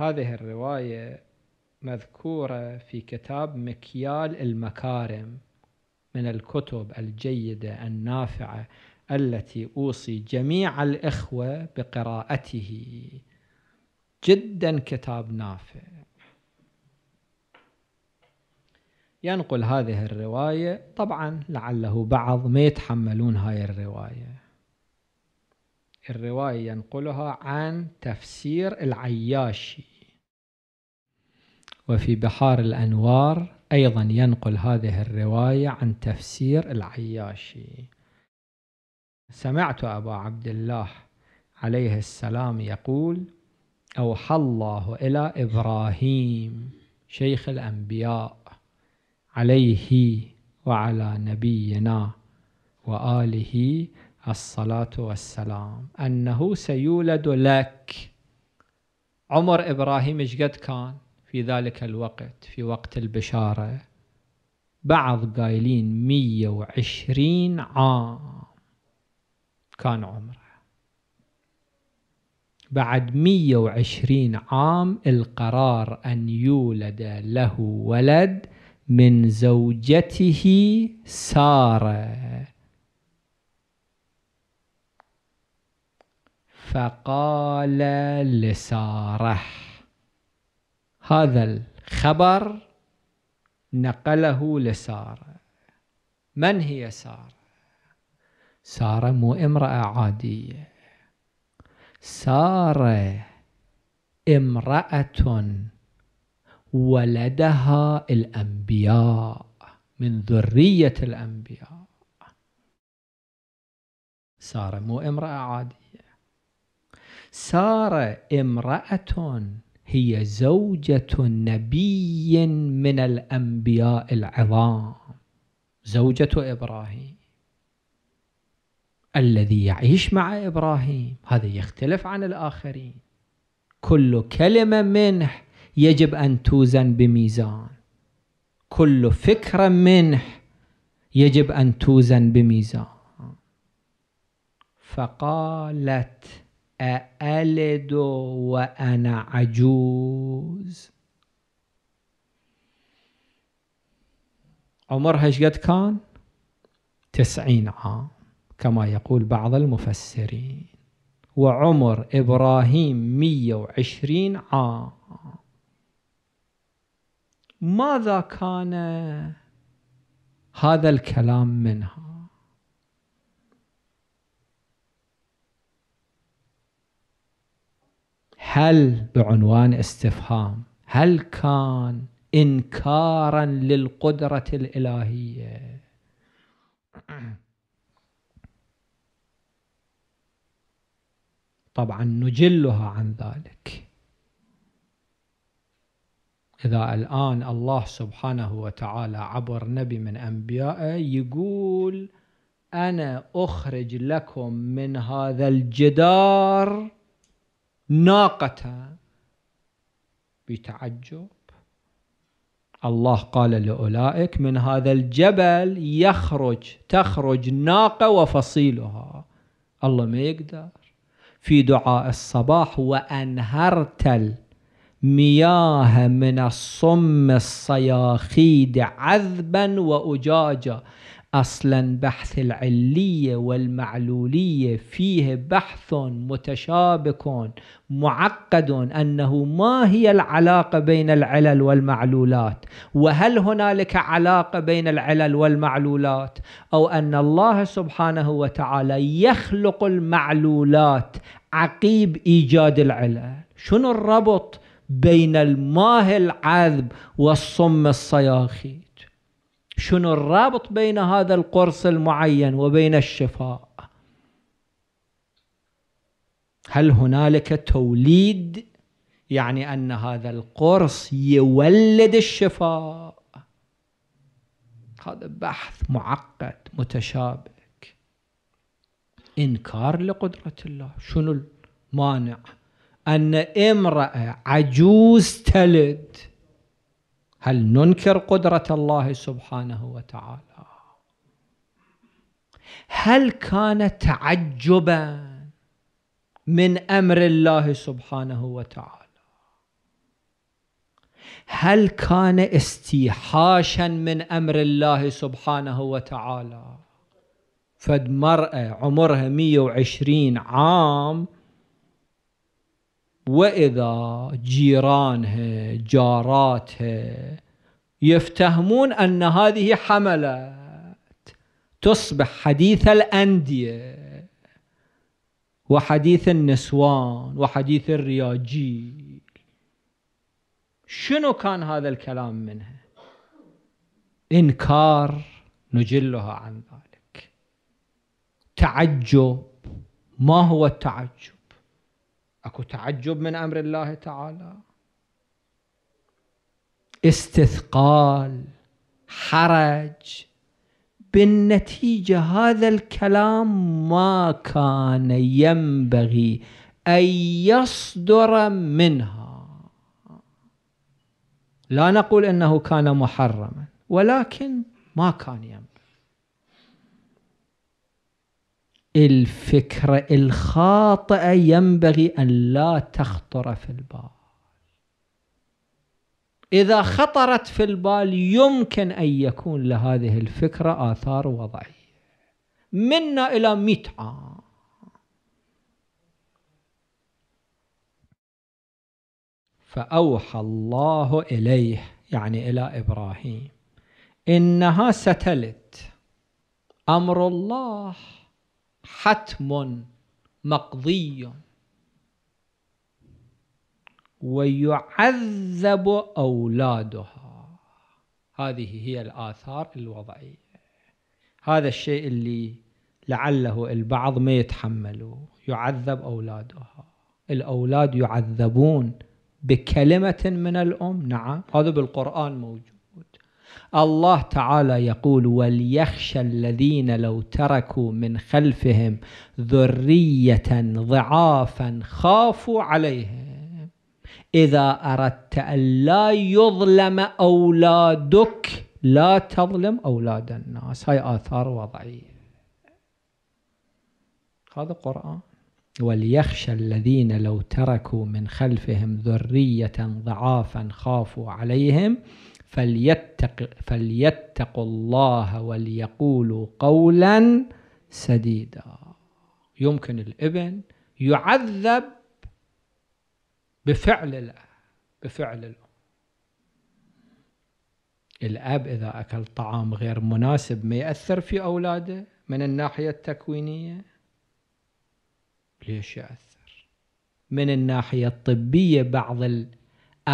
هذه الرواية مذكورة في كتاب مكيال المكارم من الكتب الجيدة النافعة التي أوصي جميع الإخوة بقراءته جدا كتاب نافع ينقل هذه الرواية طبعا لعله بعض ما يتحملون هاي الرواية الرواية ينقلها عن تفسير العياشي وفي بحار الأنوار أيضا ينقل هذه الرواية عن تفسير العياشي سمعت أبا عبد الله عليه السلام يقول أوحى الله إلى إبراهيم شيخ الأنبياء عليه وعلى نبينا وآله الصلاة والسلام أنه سيولد لك عمر إبراهيم إيش قد كان؟ في ذلك الوقت في وقت البشارة بعض قايلين 120 عام كان عمره بعد 120 عام القرار أن يولد له ولد من زوجته سارة فقال لساره هذا الخبر نقله لسارة من هي سارة؟ سارة مو امرأة عادية سارة امرأة ولدها الأنبياء من ذرية الأنبياء سارة مو امرأة عادية سارة امرأة هي زوجة نبي من الأنبياء العظام زوجة إبراهيم الذي يعيش مع إبراهيم هذا يختلف عن الآخرين كل كلمة منه يجب أن توزن بميزان كل فكرة منه يجب أن توزن بميزان فقالت أألد وأنا عجوز عمرها ايش قد كان؟ تسعين عام كما يقول بعض المفسرين وعمر إبراهيم مية وعشرين عام ماذا كان هذا الكلام منها هل بعنوان استفهام هل كان انكارا للقدره الالهيه طبعا نجلها عن ذلك إذا الآن الله سبحانه وتعالى عبر نبي من أنبيائه يقول أنا أخرج لكم من هذا الجدار ناقة بتعجب الله قال لأولئك من هذا الجبل يخرج تخرج ناقة وفصيلها الله ما يقدر في دعاء الصباح وأنهرت المياه من الصم الصياخيد عذبا وأجاجا أصلا بحث العلية والمعلولية فيه بحث متشابك معقد أنه ما هي العلاقة بين العلل والمعلولات وهل هنالك علاقة بين العلل والمعلولات أو أن الله سبحانه وتعالى يخلق المعلولات عقيب إيجاد العلل شنو الربط بين الماه العذب والصم الصياخي شنو الرابط بين هذا القرص المعين وبين الشفاء هل هنالك توليد يعني أن هذا القرص يولد الشفاء هذا بحث معقد متشابك إنكار لقدرة الله شنو المانع أن امرأة عجوز تلد هل ننكر قدرة الله سبحانه وتعالى هل كان تعجبا من أمر الله سبحانه وتعالى هل كان استيحاشا من أمر الله سبحانه وتعالى فد مرأة عمرها 120 عام واذا جيرانها جاراتها يفتهمون ان هذه حملت تصبح حديث الانديه وحديث النسوان وحديث الرياجيل شنو كان هذا الكلام منها انكار نجلها عن ذلك تعجب ما هو التعجب اكو تعجب من امر الله تعالى استثقال حرج بالنتيجه هذا الكلام ما كان ينبغي ان يصدر منها لا نقول انه كان محرما ولكن ما كان ينبغي الفكرة الخاطئة ينبغي أن لا تخطر في البال إذا خطرت في البال يمكن أن يكون لهذه الفكرة آثار وضعية منا إلى مئة عام فأوحى الله إليه يعني إلى إبراهيم إنها ستلد أمر الله حتم مقضي ويعذب أولادها هذه هي الآثار الوضعية هذا الشيء اللي لعله البعض ما يتحمله يعذب أولادها الأولاد يعذبون بكلمة من الأم نعم هذا بالقرآن موجود الله تعالى يقول وليخشى الذين لو تركوا من خلفهم ذرية ضعافا خافوا عليهم إذا أردت أن لا يظلم أولادك لا تظلم أولاد الناس هاي آثار وضعية هذا قرآن وليخشى الذين لو تركوا من خلفهم ذرية ضعافا خافوا عليهم فليتق فليتقوا الله وليقولوا قولا سديدا يمكن الابن يعذب بفعل الأب بفعل الأم الأب إذا أكل طعام غير مناسب ما يأثر في أولاده من الناحية التكوينية ليش يأثر من الناحية الطبية بعض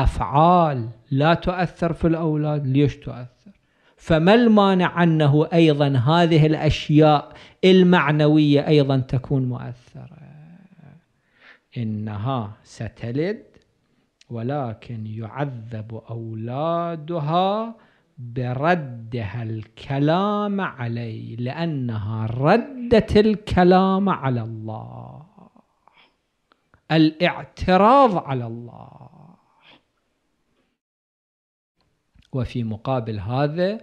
أفعال لا تؤثر في الأولاد ليش تؤثر فما المانع أنه أيضا هذه الأشياء المعنوية أيضا تكون مؤثرة إنها ستلد ولكن يعذب أولادها بردها الكلام علي لأنها ردت الكلام على الله الاعتراض على الله وفي مقابل هذا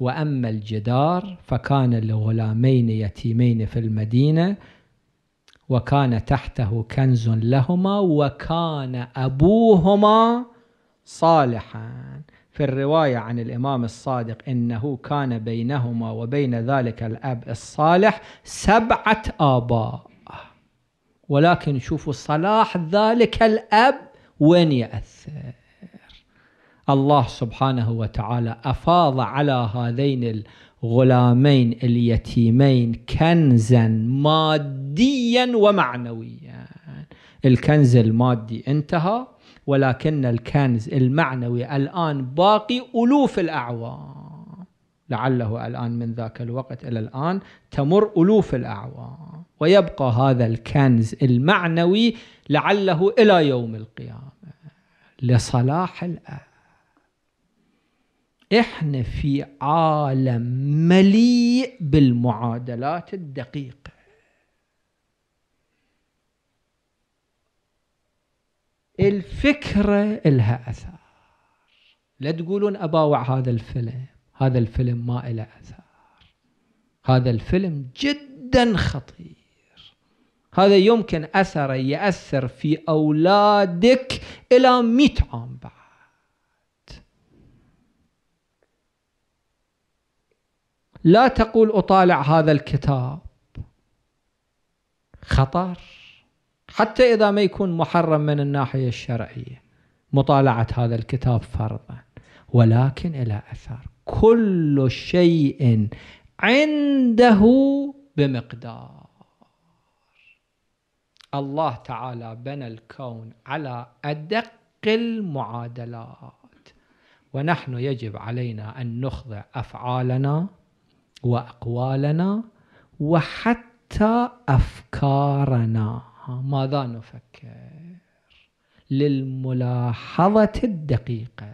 وأما الجدار فكان لغلامين يتيمين في المدينة وكان تحته كنز لهما وكان أبوهما صالحا في الرواية عن الإمام الصادق إنه كان بينهما وبين ذلك الأب الصالح سبعة آباء ولكن شوفوا صلاح ذلك الأب وين يأثر الله سبحانه وتعالى أفاض على هذين الغلامين اليتيمين كنزا ماديا ومعنويا الكنز المادي انتهى ولكن الكنز المعنوي الآن باقي ألوف الأعوام لعله الآن من ذاك الوقت إلى الآن تمر ألوف الأعوام ويبقى هذا الكنز المعنوي لعله إلى يوم القيامة لصلاح الأهل احنا في عالم مليء بالمعادلات الدقيقة الفكرة لها أثر لا تقولون أباوع هذا الفيلم هذا الفيلم ما له أثر هذا الفيلم جدا خطير هذا يمكن أثره يأثر في أولادك إلى مئة عام بعد لا تقول أطالع هذا الكتاب خطر حتى إذا ما يكون محرم من الناحية الشرعية مطالعة هذا الكتاب فرضا ولكن إلى أثر كل شيء عنده بمقدار الله تعالى بنى الكون على أدق المعادلات ونحن يجب علينا أن نخضع أفعالنا واقوالنا وحتى افكارنا ماذا نفكر للملاحظه الدقيقه